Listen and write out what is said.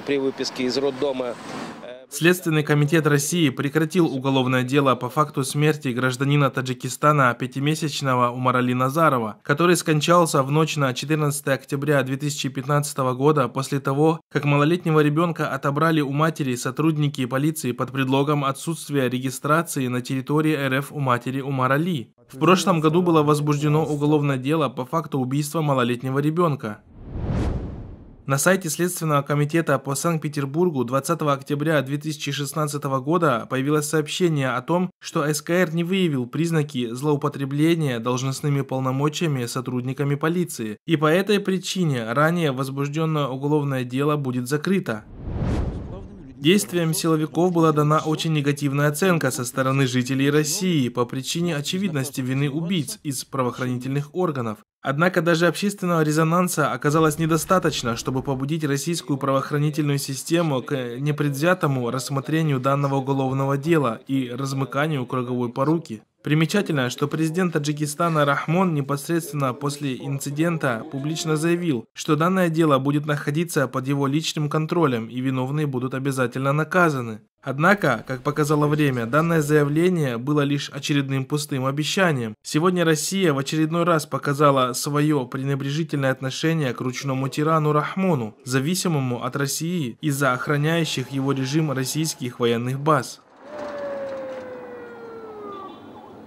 при выписке из роддома. Следственный комитет России прекратил уголовное дело по факту смерти гражданина Таджикистана пятимесячного Умарали Назарова, который скончался в ночь на 14 октября 2015 года после того, как малолетнего ребенка отобрали у матери сотрудники полиции под предлогом отсутствия регистрации на территории РФ у матери Умарали. В прошлом году было возбуждено уголовное дело по факту убийства малолетнего ребенка. На сайте Следственного комитета по Санкт-Петербургу 20 октября 2016 года появилось сообщение о том, что СКР не выявил признаки злоупотребления должностными полномочиями сотрудниками полиции, и по этой причине ранее возбужденное уголовное дело будет закрыто. Действиям силовиков была дана очень негативная оценка со стороны жителей России по причине очевидности вины убийц из правоохранительных органов. Однако даже общественного резонанса оказалось недостаточно, чтобы побудить российскую правоохранительную систему к непредвзятому рассмотрению данного уголовного дела и размыканию круговой поруки. Примечательно, что президент Таджикистана Рахмон непосредственно после инцидента публично заявил, что данное дело будет находиться под его личным контролем и виновные будут обязательно наказаны. Однако, как показало время, данное заявление было лишь очередным пустым обещанием. Сегодня Россия в очередной раз показала свое пренебрежительное отношение к ручному тирану Рахмону, зависимому от России из-за охраняющих его режим российских военных баз.